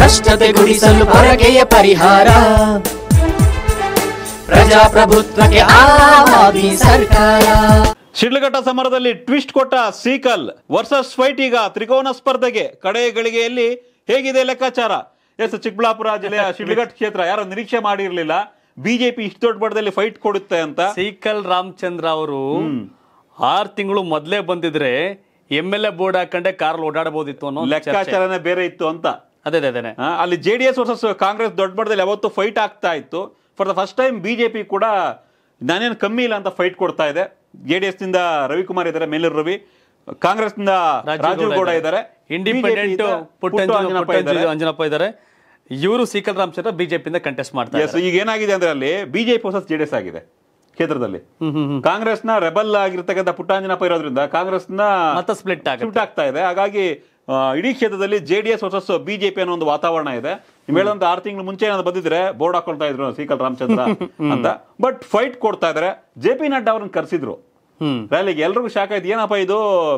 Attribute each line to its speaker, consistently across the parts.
Speaker 1: ಭ್ರಷ್ಟತೆ ಗುಡಿಸಲು ಹೊರಗೆಯ ಪರಿಹಾರ ಪ್ರಜಾಪ್ರಭುತ್ವಕ್ಕೆ ಸರ್ಕಾರ
Speaker 2: ಶಿಡ್ಲಘಟ್ಟ ಸಮರದಲ್ಲಿ ಟ್ವಿಸ್ಟ್ ಕೊಟ್ಟ ಸೀಕಲ್ ವರ್ಸಸ್ ಫೈಟ್ ಈಗ ತ್ರಿಕೋನ ಸ್ಪರ್ಧೆಗೆ ಕಡೆ ಗಳಿಗೆಯಲ್ಲಿ ಹೇಗಿದೆ ಲೆಕ್ಕಾಚಾರ ಎಸ್ ಚಿಕ್ಕಬಳ್ಳಾಪುರ ಜಿಲ್ಲೆಯ ಶಿಡ್ಲಘಟ್ಟ ಕ್ಷೇತ್ರ ಯಾರು ನಿರೀಕ್ಷೆ
Speaker 1: ಮಾಡಿರ್ಲಿಲ್ಲ ಬಿಜೆಪಿ ಇಷ್ಟು ದೊಡ್ಡ ಬಡದಲ್ಲಿ ಫೈಟ್ ಕೊಡುತ್ತೆ ಅಂತ ಸೀಕಲ್ ರಾಮಚಂದ್ರ ಅವರು ಆರು ತಿಂಗಳು ಮೊದಲೇ ಬಂದಿದ್ರೆ ಎಂ ಎಲ್ ಎ ಬೋರ್ಡ್ ಹಾಕೊಂಡೆ ಕಾರ್ ಓಡಾಡಬಹುದಿತ್ತು ಅನ್ನೋ ಲೆಕ್ಕಾಚಾರನೇ ಬೇರೆ ಇತ್ತು ಅಂತ ಅದೇ ಅದೇ ಅಲ್ಲಿ J D S versus Congress ದೊಡ್ಡ ಮಟ್ಟದಲ್ಲಿ ಯಾವತ್ತು ಫೈಟ್ ಆಗ್ತಾ
Speaker 2: ಇತ್ತು for the first time BJP ಕೂಡ ನಾನೇನು ಕಮ್ಮಿ ಇಲ್ಲ ಅಂತ ಫೈಟ್ ಕೊಡ್ತಾ ಇದೆ ಜೆ ಡಿ ಎಸ್ ನಿಂದ ರವಿಕುಮಾರ್ ಇದ್ದಾರೆ ಮೇಲೂರು ರವಿ ಕಾಂಗ್ರೆಸ್ ನಿಂದ ರಾಜೀವ್ ಗೌಡ ಇದ್ದಾರೆ ಇಂಡಿಪೆಂಡೆಂಟ್
Speaker 1: ಅಂಜನಪ್ಪ ಇದ್ದಾರೆ ಇವರು ಸೀಕಲ್ ರಾಮಚಂದ್ರ ಬಿಜೆಪಿಯಿಂದ ಕಂಟೆಸ್ಟ್ ಮಾಡ್ತಾರೆ ಈಗ ಏನಾಗಿದೆ ಅಂದ್ರೆ ಅಲ್ಲಿ ಬಿಜೆಪಿ ವರ್ಸಸ್ ಜೆಡಿಎಸ್ ಆಗಿದೆ ಕ್ಷೇತ್ರದಲ್ಲಿ ಕಾಂಗ್ರೆಸ್ ನ ರೆಬಲ್
Speaker 2: ಆಗಿರ್ತಕ್ಕಂಥ ಪುಟ್ಟಾಂಜನಪ್ಪ ಇರೋದ್ರಿಂದ ಕಾಂಗ್ರೆಸ್ ನ ಸ್ಪ್ಲಿಟ್ ಆಗ್ತಾ ಇದೆ ಹಾಗಾಗಿ ಇಡೀ ಕ್ಷೇತ್ರದಲ್ಲಿ J D S versus BJP ಅನ್ನೋ ಒಂದು ವಾತಾವರಣ ಇದೆ ಮೇಲೊಂದು ಆರು ತಿಂಗಳು ಮುಂಚೆ ಏನಾದ್ರು ಬಂದಿದ್ರೆ ಬೋರ್ಡ್ ಹಾಕೊಳ್ತಾ ಇದ್ರು ಸೀಕಲ್ ರಾಮಚಂದ್ರ ಅಂತ ಬಟ್ ಫೈಟ್ ಕೊಡ್ತಾ ಇದ್ರೆ ಜೆ ಪಿ ನಡ್ಡಾ ಅವ್ರನ್ನ ಕರೆಸಿದ್ರು ರ್ಯಾಲಿಗೆ ಎಲ್ರಿಗೂ ಶಾಖ ಆಯ್ತು ಏನಪ್ಪ ಇದು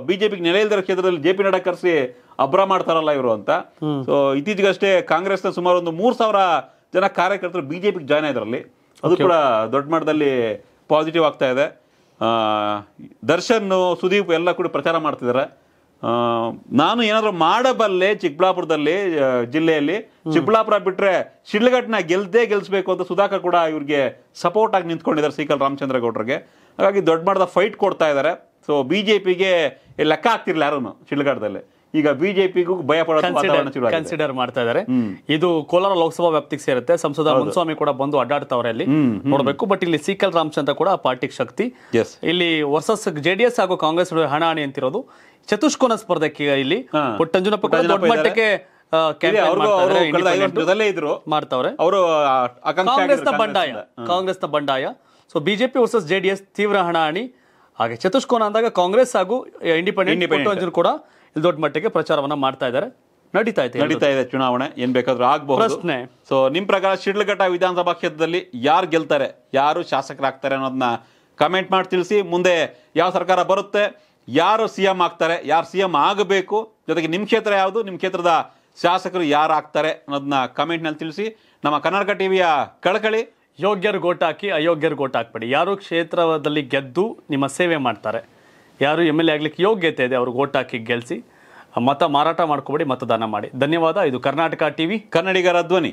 Speaker 2: ಬಿಜೆಪಿಗೆ ನೆಲೆ ಇಲ್ದಿರೋ ಕ್ಷೇತ್ರದಲ್ಲಿ ಜೆ ಪಿ ನಡ್ಡಾ ಕರೆಸಿ ಅಬ್ರ ಮಾಡ್ತಾರಲ್ಲ ಇವರು ಅಂತ ಸೊ ಇತ್ತೀಚೆಗಷ್ಟೇ ಕಾಂಗ್ರೆಸ್ನ ಸುಮಾರು ಒಂದು ಮೂರ್ ಸಾವಿರ ಜನ ಕಾರ್ಯಕರ್ತರು ಬಿಜೆಪಿ ಜಾಯ್ನ್ ಆಗಿದ್ರಲ್ಲಿ ಅದು ಕೂಡ ದೊಡ್ಡ ಮಟ್ಟದಲ್ಲಿ ಪಾಸಿಟಿವ್ ಆಗ್ತಾ ಇದೆ ದರ್ಶನ್ ಸುದೀಪ್ ಎಲ್ಲ ಕೂಡ ಪ್ರಚಾರ ಮಾಡ್ತಿದ್ದಾರೆ ನಾನು ಏನಾದರೂ ಮಾಡಬಲ್ಲೆ ಚಿಕ್ಕಬಳ್ಳಾಪುರದಲ್ಲಿ ಜಿಲ್ಲೆಯಲ್ಲಿ ಚಿಕ್ಕಬಳ್ಳಾಪುರ ಬಿಟ್ಟರೆ ಶಿಡ್ಲಘಟ್ಟನ ಗೆಲ್ದೇ ಗೆಲ್ಸ್ಬೇಕು ಅಂತ ಸುಧಾಕರ್ ಕೂಡ ಇವ್ರಿಗೆ ಸಪೋರ್ಟ್ ಆಗಿ ನಿಂತ್ಕೊಂಡಿದ್ದಾರೆ ಸೀಕಲ್ ರಾಮಚಂದ್ರ ಗೌಡ್ರಿಗೆ ಹಾಗಾಗಿ ದೊಡ್ಡ ಮಟ್ಟದ ಫೈಟ್ ಕೊಡ್ತಾ ಇದ್ದಾರೆ ಸೊ ಬಿ ಜೆ ಪಿಗೆ ಲೆಕ್ಕ ಆಗ್ತಿರ್ಲಿಲ್ಲ ಯಾರೂ ಶಿಡ್ಲಘಟ್ಟದಲ್ಲಿ ಈಗ ಬಿಜೆಪಿಗೂ ಭಯ
Speaker 1: ಕನ್ಸಿಡರ್ ಮಾಡ್ತಾ ಇದಾರೆ ಇದು ಕೋಲಾರ ಲೋಕಸಭಾ ವ್ಯಾಪ್ತಿಗೆ ಸೇರುತ್ತೆ ಸಂಸದ ಮುನ್ಸ್ವಾಮಿ ಕೂಡ ಬಂದು ಅಡ್ಡಾಡ್ತಾವ್ರೆ ಅಲ್ಲಿ ನೋಡಬೇಕು ಬಟ್ ಇಲ್ಲಿ ಸಿಕಲ್ ರಾಮಚಂದ್ರ ಕೂಡ ಪಾರ್ಟಿಗೆ ಶಕ್ತಿ ಇಲ್ಲಿ ವರ್ಸಸ್ ಜೆಡಿಎಸ್ ಹಾಗೂ ಕಾಂಗ್ರೆಸ್ ಹಣಾಹಣಿ ಅಂತಿರೋದು ಚತುಷ್ಕೋನ ಸ್ಪರ್ಧೆ ಇಲ್ಲಿ ಪುಟ್ಟಂಜುನಪ್ಪ ಮಟ್ಟಕ್ಕೆ ಮಾಡ್ತಾವ್ರೆ ಅವರು ನ ಬಂಡಾಯ ನ ಬಂಡಾಯ ಸೊ ಬಿಜೆಪಿ ವರ್ಸಸ್ ಜೆಡಿಎಸ್ ತೀವ್ರ ಹಣಾಹಣಿ ಹಾಗೆ ಚತುಷ್ಕೋನ ಅಂದಾಗ ಕಾಂಗ್ರೆಸ್ ಹಾಗೂ ಇಂಡಿಪೆಂಡೆಂಟ್ ಕೂಡ ಇಲ್ಲಿ ದೊಡ್ಡ ಮಟ್ಟಿಗೆ ಪ್ರಚಾರವನ್ನ ಮಾಡ್ತಾ ಇದ್ದಾರೆ ನಡೀತಾ ಇದೆ ನಡೀತಾ
Speaker 2: ಇದೆ ಚುನಾವಣೆ ಏನ್ ಬೇಕಾದ್ರೂ ಆಗಬಹುದು ಪ್ರಶ್ನೆ
Speaker 1: ಸೊ ನಿಮ್ ಪ್ರಕಾರ ಶಿಡ್ಲಘಟ್ಟ ವಿಧಾನಸಭಾ
Speaker 2: ಕ್ಷೇತ್ರದಲ್ಲಿ ಯಾರು ಗೆಲ್ತಾರೆ ಯಾರು ಶಾಸಕರಾಗ್ತಾರೆ ಅನ್ನೋದನ್ನ ಕಮೆಂಟ್ ಮಾಡಿ ತಿಳಿಸಿ ಮುಂದೆ ಯಾವ ಸರ್ಕಾರ ಬರುತ್ತೆ ಯಾರು ಸಿಎಂ ಎಂ ಆಗ್ತಾರೆ ಯಾರು ಸಿಎಂ ಆಗಬೇಕು ಜೊತೆಗೆ ನಿಮ್ ಕ್ಷೇತ್ರ ಯಾವುದು ನಿಮ್
Speaker 1: ಕ್ಷೇತ್ರದ ಶಾಸಕರು ಯಾರು ಆಗ್ತಾರೆ ಅನ್ನೋದನ್ನ ನಲ್ಲಿ ತಿಳಿಸಿ ನಮ್ಮ ಕರ್ನಾಟಕ ಟಿವಿಯ ಕಳಕಳಿ ಯೋಗ್ಯರು ಹಾಕಿ ಅಯೋಗ್ಯರು ಗೋಟ್ ಹಾಕ್ಬೇಡಿ ಯಾರು ಕ್ಷೇತ್ರದಲ್ಲಿ ಗೆದ್ದು ನಿಮ್ಮ ಸೇವೆ ಮಾಡ್ತಾರೆ ಯಾರು ಎಮ್ ಎಲ್ ಎ ಆಗ್ಲಿಕ್ಕೆ ಯೋಗ್ಯತೆ ಇದೆ ಅವರು ಗೋಟ್ ಹಾಕಿ ಗೆಲ್ಲಿಸಿ ಮತ ಮಾರಾಟ ಮಾಡ್ಕೊಬೇಡಿ ಮತದಾನ ಮಾಡಿ ಧನ್ಯವಾದ ಇದು ಕರ್ನಾಟಕ ಟಿ ವಿ ಕನ್ನಡಿಗರ ಧ್ವನಿ